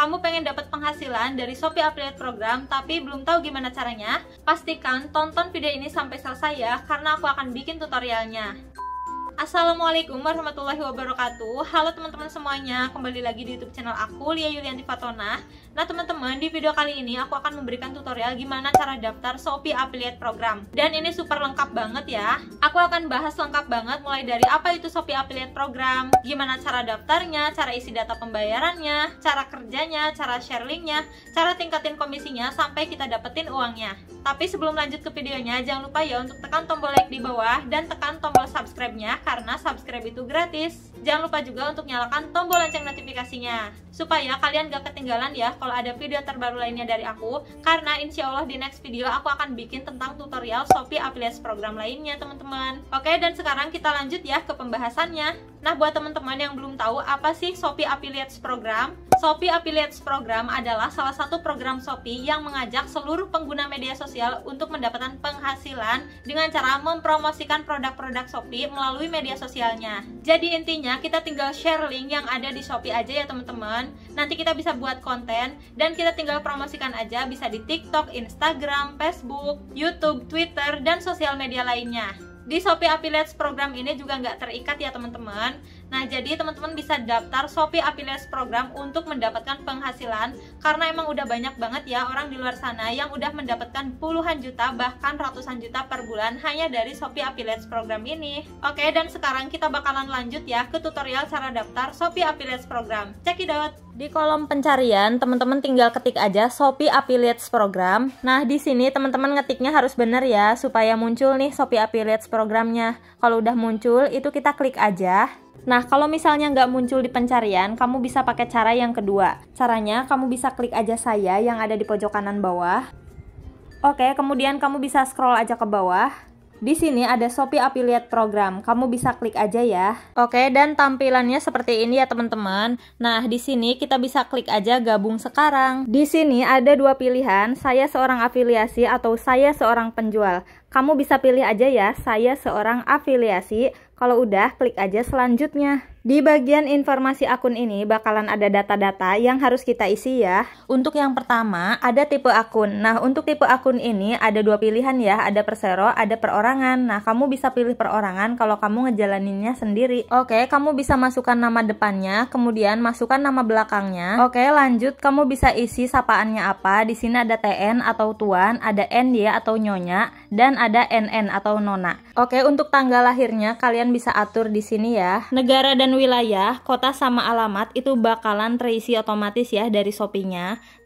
kamu pengen dapat penghasilan dari Shopee Affiliate Program tapi belum tahu gimana caranya? Pastikan tonton video ini sampai selesai ya karena aku akan bikin tutorialnya. Assalamualaikum warahmatullahi wabarakatuh Halo teman-teman semuanya Kembali lagi di youtube channel aku Lia Yulianti Fatona Nah teman-teman di video kali ini Aku akan memberikan tutorial gimana cara daftar Shopee Affiliate Program Dan ini super lengkap banget ya Aku akan bahas lengkap banget Mulai dari apa itu Shopee Affiliate Program Gimana cara daftarnya Cara isi data pembayarannya Cara kerjanya Cara share linknya Cara tingkatin komisinya Sampai kita dapetin uangnya tapi sebelum lanjut ke videonya, jangan lupa ya untuk tekan tombol like di bawah dan tekan tombol subscribe-nya karena subscribe itu gratis. Jangan lupa juga untuk nyalakan tombol lonceng notifikasinya supaya kalian gak ketinggalan ya kalau ada video terbaru lainnya dari aku karena insya Allah di next video aku akan bikin tentang tutorial Shopee Affiliate Program lainnya teman-teman. Oke dan sekarang kita lanjut ya ke pembahasannya. Nah, buat teman-teman yang belum tahu apa sih Shopee Affiliates Program? Shopee Affiliates Program adalah salah satu program Shopee yang mengajak seluruh pengguna media sosial untuk mendapatkan penghasilan dengan cara mempromosikan produk-produk Shopee melalui media sosialnya. Jadi intinya kita tinggal share link yang ada di Shopee aja ya teman-teman. Nanti kita bisa buat konten dan kita tinggal promosikan aja bisa di TikTok, Instagram, Facebook, YouTube, Twitter, dan sosial media lainnya di Shopee Affiliates program ini juga nggak terikat ya teman-teman Nah, jadi teman-teman bisa daftar Shopee Affiliate Program untuk mendapatkan penghasilan karena emang udah banyak banget ya orang di luar sana yang udah mendapatkan puluhan juta bahkan ratusan juta per bulan hanya dari Shopee Affiliate Program ini. Oke, dan sekarang kita bakalan lanjut ya ke tutorial cara daftar Shopee Affiliate Program. Cekidot! Di kolom pencarian, teman-teman tinggal ketik aja Shopee Affiliates Program. Nah, di sini teman-teman ngetiknya harus benar ya, supaya muncul nih Shopee Affiliates Programnya. Kalau udah muncul, itu kita klik aja. Nah, kalau misalnya nggak muncul di pencarian, kamu bisa pakai cara yang kedua. Caranya, kamu bisa klik aja saya yang ada di pojok kanan bawah. Oke, kemudian kamu bisa scroll aja ke bawah. Di sini ada Shopee Affiliate Program. Kamu bisa klik aja ya. Oke, dan tampilannya seperti ini ya teman-teman. Nah, di sini kita bisa klik aja gabung sekarang. Di sini ada dua pilihan, saya seorang afiliasi atau saya seorang penjual. Kamu bisa pilih aja ya, saya seorang afiliasi. Kalau udah, klik aja selanjutnya. Di bagian informasi akun ini bakalan ada data-data yang harus kita isi ya. Untuk yang pertama, ada tipe akun. Nah, untuk tipe akun ini ada dua pilihan ya, ada persero, ada perorangan. Nah, kamu bisa pilih perorangan kalau kamu ngejalaninnya sendiri. Oke, kamu bisa masukkan nama depannya, kemudian masukkan nama belakangnya. Oke, lanjut kamu bisa isi sapaannya apa. Di sini ada TN atau tuan, ada ND atau nyonya, dan ada NN atau nona. Oke, untuk tanggal lahirnya kalian bisa atur di sini ya. Negara dan dan wilayah, kota sama alamat itu bakalan terisi otomatis ya dari shopee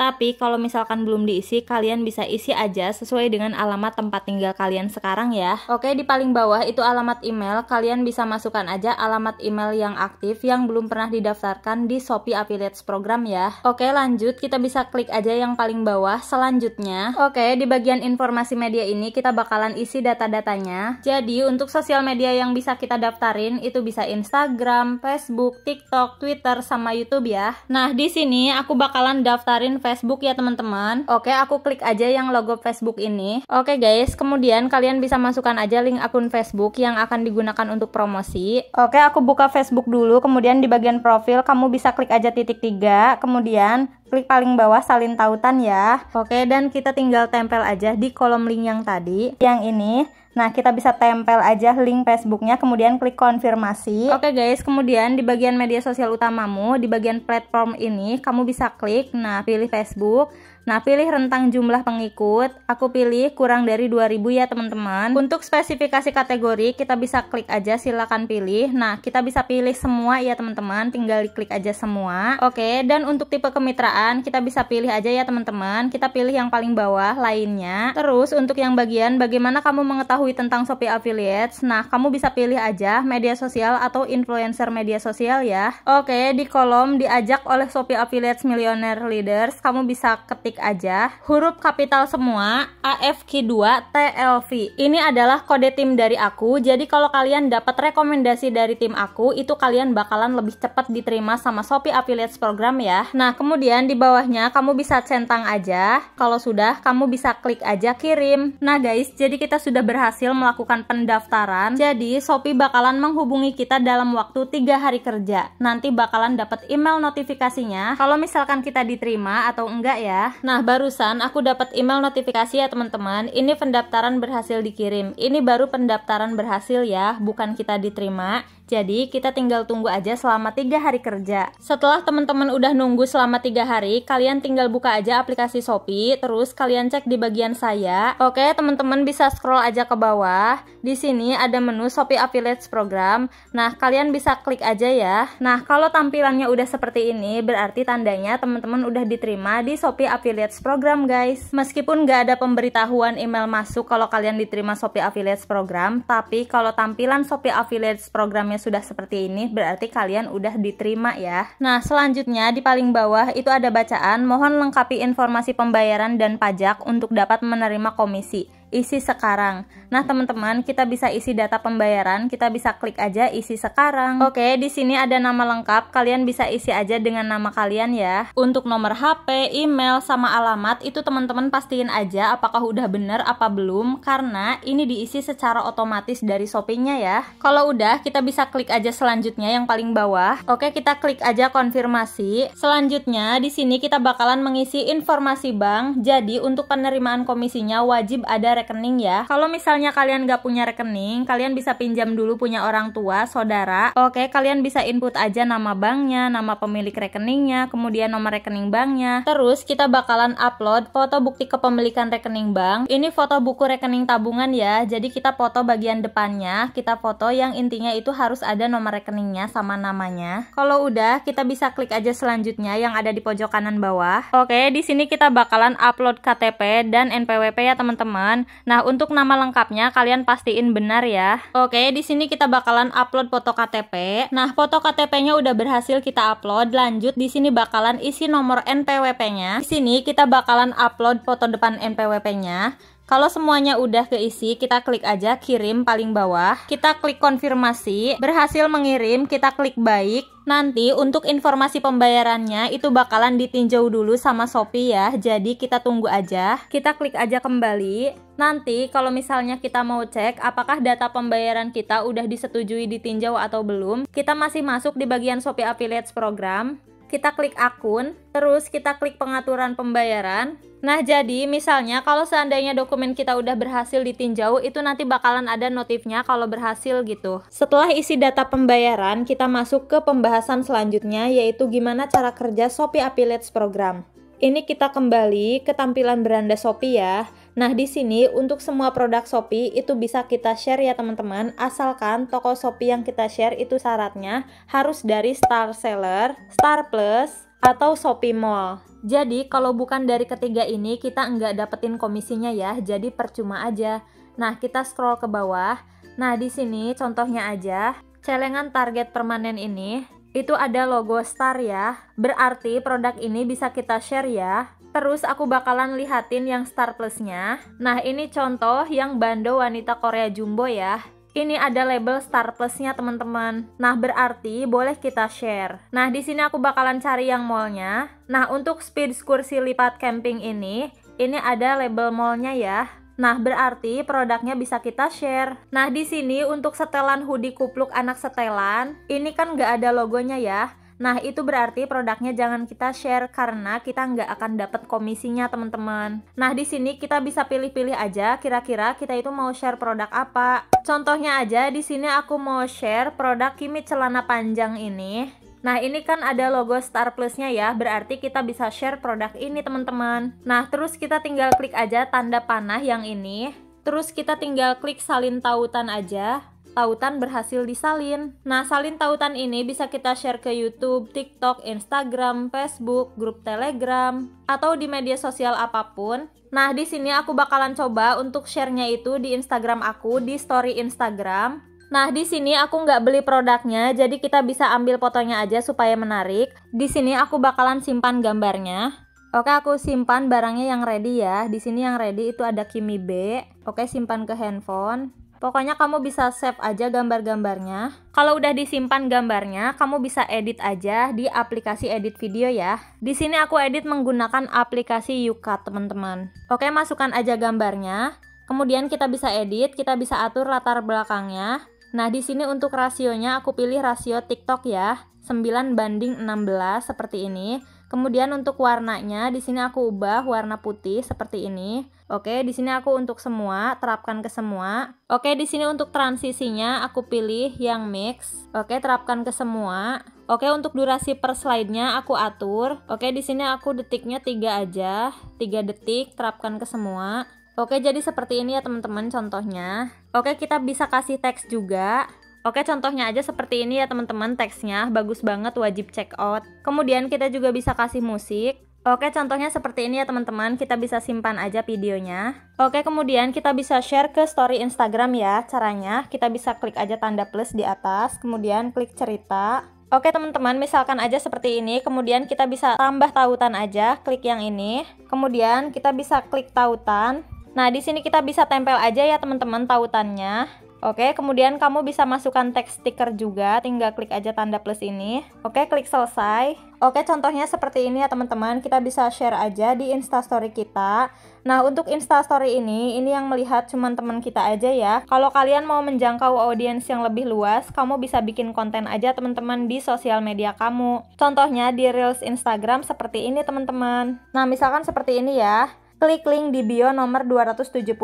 Tapi kalau misalkan belum diisi, kalian bisa isi aja sesuai dengan alamat tempat tinggal kalian sekarang ya. Oke, di paling bawah itu alamat email. Kalian bisa masukkan aja alamat email yang aktif yang belum pernah didaftarkan di Shopee Affiliates Program ya. Oke, lanjut kita bisa klik aja yang paling bawah selanjutnya. Oke, di bagian informasi media ini kita bakalan isi data-datanya. Jadi, untuk sosial media yang bisa kita daftarin itu bisa Instagram, Facebook, TikTok, Twitter, sama YouTube ya. Nah, di sini aku bakalan daftarin Facebook ya teman-teman. Oke, aku klik aja yang logo Facebook ini. Oke guys, kemudian kalian bisa masukkan aja link akun Facebook yang akan digunakan untuk promosi. Oke, aku buka Facebook dulu, kemudian di bagian profil kamu bisa klik aja titik tiga, kemudian klik paling bawah salin tautan ya. Oke, dan kita tinggal tempel aja di kolom link yang tadi. Yang ini Nah, kita bisa tempel aja link Facebooknya, kemudian klik konfirmasi. Oke okay guys, kemudian di bagian media sosial utamamu, di bagian platform ini, kamu bisa klik, nah pilih Facebook, Nah, pilih rentang jumlah pengikut. Aku pilih kurang dari 2000 ya, teman-teman. Untuk spesifikasi kategori, kita bisa klik aja silakan pilih. Nah, kita bisa pilih semua ya, teman-teman. Tinggal diklik aja semua. Oke, dan untuk tipe kemitraan, kita bisa pilih aja ya, teman-teman. Kita pilih yang paling bawah lainnya. Terus untuk yang bagian bagaimana kamu mengetahui tentang Shopee Affiliates? Nah, kamu bisa pilih aja media sosial atau influencer media sosial ya. Oke, di kolom diajak oleh Shopee Affiliates Millionaire Leaders, kamu bisa ketik aja. Huruf kapital semua, AFQ2, TLV. Ini adalah kode tim dari aku, jadi kalau kalian dapat rekomendasi dari tim aku, itu kalian bakalan lebih cepat diterima sama Shopee Affiliates Program ya. Nah, kemudian di bawahnya kamu bisa centang aja. Kalau sudah, kamu bisa klik aja kirim. Nah guys, jadi kita sudah berhasil melakukan pendaftaran. Jadi, Shopee bakalan menghubungi kita dalam waktu tiga hari kerja. Nanti bakalan dapat email notifikasinya kalau misalkan kita diterima atau enggak ya. Nah, barusan aku dapat email notifikasi ya teman-teman. Ini pendaftaran berhasil dikirim. Ini baru pendaftaran berhasil ya, bukan kita diterima. Jadi kita tinggal tunggu aja selama tiga hari kerja. Setelah teman-teman udah nunggu selama tiga hari, kalian tinggal buka aja aplikasi Shopee, terus kalian cek di bagian saya. Oke, teman-teman bisa scroll aja ke bawah. Di sini ada menu Shopee Affiliates Program. Nah, kalian bisa klik aja ya. Nah, kalau tampilannya udah seperti ini, berarti tandanya teman-teman udah diterima di Shopee Affiliates Program, guys. Meskipun nggak ada pemberitahuan email masuk kalau kalian diterima Shopee Affiliates Program, tapi kalau tampilan Shopee Affiliates Program sudah seperti ini, berarti kalian udah diterima ya. Nah, selanjutnya di paling bawah itu ada bacaan, mohon lengkapi informasi pembayaran dan pajak untuk dapat menerima komisi isi sekarang. Nah, teman-teman, kita bisa isi data pembayaran, kita bisa klik aja isi sekarang. Oke, di sini ada nama lengkap, kalian bisa isi aja dengan nama kalian ya. Untuk nomor HP, email, sama alamat itu teman-teman pastiin aja apakah udah bener apa belum karena ini diisi secara otomatis dari shoppingnya ya. Kalau udah, kita bisa klik aja selanjutnya yang paling bawah. Oke, kita klik aja konfirmasi. Selanjutnya, di sini kita bakalan mengisi informasi bank. Jadi, untuk penerimaan komisinya wajib ada rekening ya. Kalau misalnya kalian gak punya rekening, kalian bisa pinjam dulu punya orang tua, saudara. Oke, kalian bisa input aja nama banknya, nama pemilik rekeningnya, kemudian nomor rekening banknya. Terus kita bakalan upload foto bukti kepemilikan rekening bank. Ini foto buku rekening tabungan ya. Jadi kita foto bagian depannya, kita foto yang intinya itu harus ada nomor rekeningnya sama namanya. Kalau udah, kita bisa klik aja selanjutnya yang ada di pojok kanan bawah. Oke, di sini kita bakalan upload KTP dan NPWP ya teman-teman. Nah, untuk nama lengkapnya kalian pastiin benar ya. Oke, di sini kita bakalan upload foto KTP. Nah, foto KTP-nya udah berhasil kita upload. Lanjut di sini bakalan isi nomor NPWP-nya. Di sini kita bakalan upload foto depan NPWP-nya. Kalau semuanya udah keisi, kita klik aja kirim paling bawah. Kita klik konfirmasi, berhasil mengirim, kita klik baik. Nanti untuk informasi pembayarannya itu bakalan ditinjau dulu sama Shopee ya. Jadi kita tunggu aja. Kita klik aja kembali. Nanti kalau misalnya kita mau cek apakah data pembayaran kita udah disetujui ditinjau atau belum, kita masih masuk di bagian Shopee Affiliates Program kita klik akun, terus kita klik pengaturan pembayaran. Nah, jadi misalnya kalau seandainya dokumen kita udah berhasil ditinjau, itu nanti bakalan ada notifnya kalau berhasil gitu. Setelah isi data pembayaran, kita masuk ke pembahasan selanjutnya yaitu gimana cara kerja Shopee Affiliates Program. Ini kita kembali ke tampilan beranda Shopee ya. Nah, di sini untuk semua produk Shopee itu bisa kita share ya teman-teman, asalkan toko Shopee yang kita share itu syaratnya harus dari Star Seller, Star Plus, atau Shopee Mall. Jadi, kalau bukan dari ketiga ini kita nggak dapetin komisinya ya, jadi percuma aja. Nah, kita scroll ke bawah. Nah, di sini contohnya aja, celengan target permanen ini itu ada logo star ya. Berarti produk ini bisa kita share ya. Terus aku bakalan lihatin yang star plusnya. Nah ini contoh yang bando wanita Korea jumbo ya. Ini ada label Star Plusnya teman-teman. Nah berarti boleh kita share. Nah di sini aku bakalan cari yang mallnya. Nah untuk speed kursi lipat camping ini, ini ada label mallnya ya. Nah, berarti produknya bisa kita share. Nah, di sini untuk setelan hoodie kupluk anak setelan, ini kan nggak ada logonya ya. Nah, itu berarti produknya jangan kita share karena kita nggak akan dapat komisinya, teman-teman. Nah, di sini kita bisa pilih-pilih aja kira-kira kita itu mau share produk apa. Contohnya aja, di sini aku mau share produk Kimi celana panjang ini. Nah ini kan ada logo Star Plus-nya ya, berarti kita bisa share produk ini teman-teman. Nah terus kita tinggal klik aja tanda panah yang ini, terus kita tinggal klik salin tautan aja, tautan berhasil disalin. Nah, salin tautan ini bisa kita share ke YouTube, TikTok, Instagram, Facebook, grup Telegram, atau di media sosial apapun. Nah, di sini aku bakalan coba untuk sharenya itu di Instagram aku, di story Instagram. Nah, di sini aku nggak beli produknya, jadi kita bisa ambil fotonya aja supaya menarik. Di sini aku bakalan simpan gambarnya. Oke, aku simpan barangnya yang ready ya. Di sini yang ready itu ada Kimi B. Oke, simpan ke handphone. Pokoknya kamu bisa save aja gambar-gambarnya. Kalau udah disimpan gambarnya, kamu bisa edit aja di aplikasi edit video ya. Di sini aku edit menggunakan aplikasi Yuka, teman-teman. Oke, masukkan aja gambarnya. Kemudian kita bisa edit, kita bisa atur latar belakangnya. Nah, di sini untuk rasionya aku pilih rasio TikTok ya, 9 banding 16 seperti ini. Kemudian untuk warnanya di sini aku ubah warna putih seperti ini. Oke, di sini aku untuk semua, terapkan ke semua. Oke, di sini untuk transisinya aku pilih yang mix. Oke, terapkan ke semua. Oke, untuk durasi per slide-nya aku atur. Oke, di sini aku detiknya 3 aja. 3 detik, terapkan ke semua. Oke, jadi seperti ini ya teman-teman contohnya. Oke, kita bisa kasih teks juga. Oke, contohnya aja seperti ini ya teman-teman teksnya. Bagus banget, wajib check out. Kemudian kita juga bisa kasih musik. Oke, contohnya seperti ini ya teman-teman. Kita bisa simpan aja videonya. Oke, kemudian kita bisa share ke story Instagram ya. Caranya, kita bisa klik aja tanda plus di atas. Kemudian klik cerita. Oke teman-teman, misalkan aja seperti ini, kemudian kita bisa tambah tautan aja, klik yang ini. Kemudian kita bisa klik tautan, Nah, di sini kita bisa tempel aja ya teman-teman tautannya. Oke, kemudian kamu bisa masukkan teks stiker juga, tinggal klik aja tanda plus ini. Oke, klik selesai. Oke, contohnya seperti ini ya teman-teman, kita bisa share aja di instastory kita. Nah, untuk instastory ini, ini yang melihat cuma teman kita aja ya. Kalau kalian mau menjangkau audiens yang lebih luas, kamu bisa bikin konten aja teman-teman di sosial media kamu. Contohnya di Reels Instagram seperti ini teman-teman. Nah, misalkan seperti ini ya. Klik link di bio nomor 278.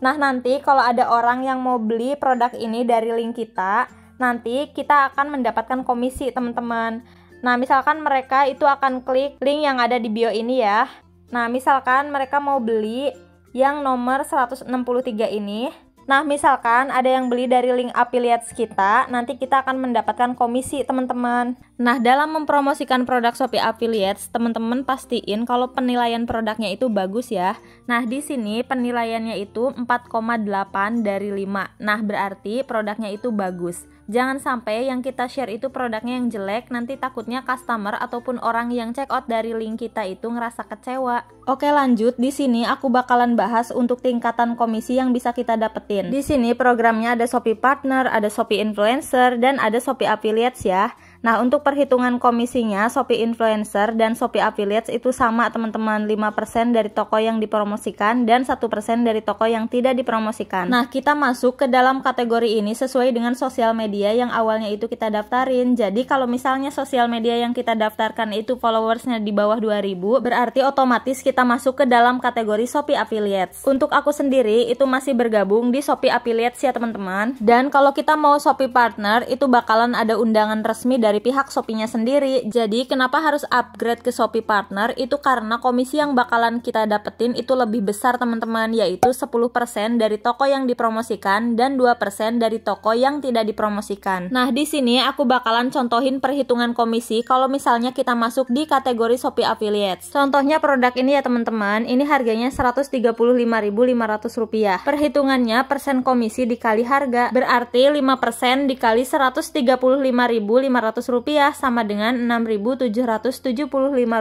Nah, nanti kalau ada orang yang mau beli produk ini dari link kita, nanti kita akan mendapatkan komisi, teman-teman. Nah, misalkan mereka itu akan klik link yang ada di bio ini ya. Nah, misalkan mereka mau beli yang nomor 163 ini, Nah, misalkan ada yang beli dari link affiliates kita, nanti kita akan mendapatkan komisi, teman-teman. Nah, dalam mempromosikan produk Shopee Affiliates, teman-teman pastiin kalau penilaian produknya itu bagus ya. Nah, di sini penilaiannya itu 4,8 dari 5. Nah, berarti produknya itu bagus. Jangan sampai yang kita share itu produknya yang jelek, nanti takutnya customer ataupun orang yang check out dari link kita itu ngerasa kecewa. Oke lanjut, di sini aku bakalan bahas untuk tingkatan komisi yang bisa kita dapetin. Di sini programnya ada Shopee Partner, ada Shopee Influencer, dan ada Shopee Affiliates ya. Nah, untuk perhitungan komisinya, Shopee Influencer dan Shopee Affiliates itu sama teman-teman 5% dari toko yang dipromosikan dan 1% dari toko yang tidak dipromosikan. Nah, kita masuk ke dalam kategori ini sesuai dengan sosial media yang awalnya itu kita daftarin. Jadi, kalau misalnya sosial media yang kita daftarkan itu followersnya di bawah 2000, berarti otomatis kita masuk ke dalam kategori Shopee Affiliates. Untuk aku sendiri, itu masih bergabung di Shopee Affiliates ya teman-teman. Dan kalau kita mau Shopee Partner, itu bakalan ada undangan resmi dari dari pihak Shopee-nya sendiri. Jadi kenapa harus upgrade ke Shopee Partner itu karena komisi yang bakalan kita dapetin itu lebih besar teman-teman yaitu 10% dari toko yang dipromosikan dan 2% dari toko yang tidak dipromosikan. Nah, di sini aku bakalan contohin perhitungan komisi kalau misalnya kita masuk di kategori Shopee Affiliates. Contohnya produk ini ya teman-teman, ini harganya Rp135.500. Perhitungannya persen komisi dikali harga berarti 5% dikali Rp135.500 rupiah sama dengan 6.775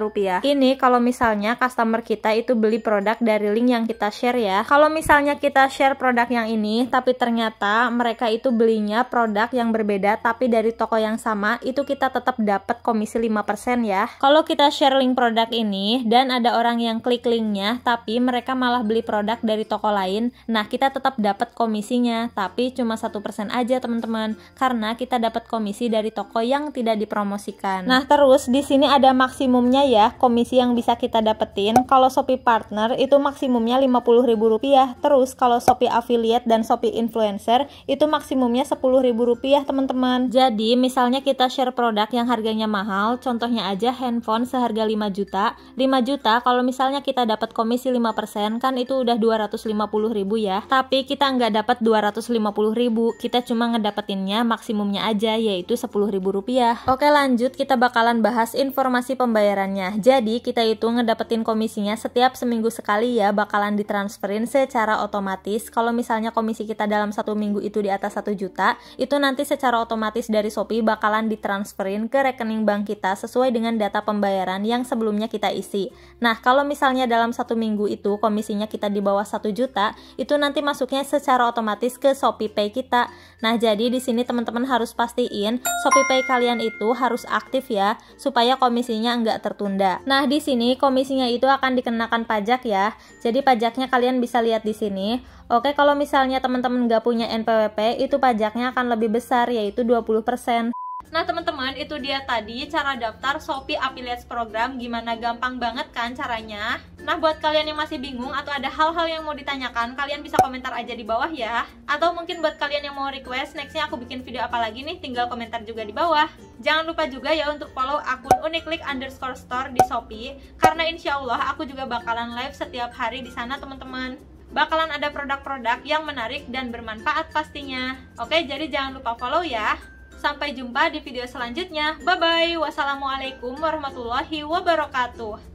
rupiah. Ini kalau misalnya customer kita itu beli produk dari link yang kita share ya. Kalau misalnya kita share produk yang ini tapi ternyata mereka itu belinya produk yang berbeda tapi dari toko yang sama itu kita tetap dapat komisi 5% ya. Kalau kita share link produk ini dan ada orang yang klik linknya tapi mereka malah beli produk dari toko lain, nah kita tetap dapat komisinya tapi cuma satu persen aja teman-teman karena kita dapat komisi dari toko yang tidak dipromosikan. Nah, terus di sini ada maksimumnya ya komisi yang bisa kita dapetin. Kalau Shopee Partner itu maksimumnya Rp50.000. Terus kalau Shopee Affiliate dan Shopee Influencer itu maksimumnya Rp10.000, teman-teman. Jadi, misalnya kita share produk yang harganya mahal, contohnya aja handphone seharga 5 juta. 5 juta kalau misalnya kita dapat komisi 5% kan itu udah 250.000 ribu ya tapi kita nggak dapat 250.000, ribu kita cuma ngedapetinnya maksimumnya aja yaitu Rp10.000 Iya. Oke lanjut, kita bakalan bahas informasi pembayarannya. Jadi kita itu ngedapetin komisinya setiap seminggu sekali ya, bakalan ditransferin secara otomatis. Kalau misalnya komisi kita dalam satu minggu itu di atas satu juta, itu nanti secara otomatis dari Shopee bakalan ditransferin ke rekening bank kita sesuai dengan data pembayaran yang sebelumnya kita isi. Nah, kalau misalnya dalam satu minggu itu komisinya kita di bawah satu juta, itu nanti masuknya secara otomatis ke Shopee Pay kita. Nah, jadi di sini teman-teman harus pastiin Shopee Pay kalian kalian itu harus aktif ya, supaya komisinya enggak tertunda. Nah, di sini komisinya itu akan dikenakan pajak ya, jadi pajaknya kalian bisa lihat di sini. Oke, kalau misalnya teman-teman nggak punya NPWP, itu pajaknya akan lebih besar, yaitu 20%. Nah teman-teman itu dia tadi cara daftar Shopee Affiliates Program gimana gampang banget kan caranya Nah buat kalian yang masih bingung atau ada hal-hal yang mau ditanyakan kalian bisa komentar aja di bawah ya Atau mungkin buat kalian yang mau request nextnya aku bikin video apa lagi nih tinggal komentar juga di bawah Jangan lupa juga ya untuk follow akun uniklik underscore store di Shopee Karena insya Allah aku juga bakalan live setiap hari di sana teman-teman Bakalan ada produk-produk yang menarik dan bermanfaat pastinya Oke jadi jangan lupa follow ya Sampai jumpa di video selanjutnya. Bye bye. Wassalamualaikum warahmatullahi wabarakatuh.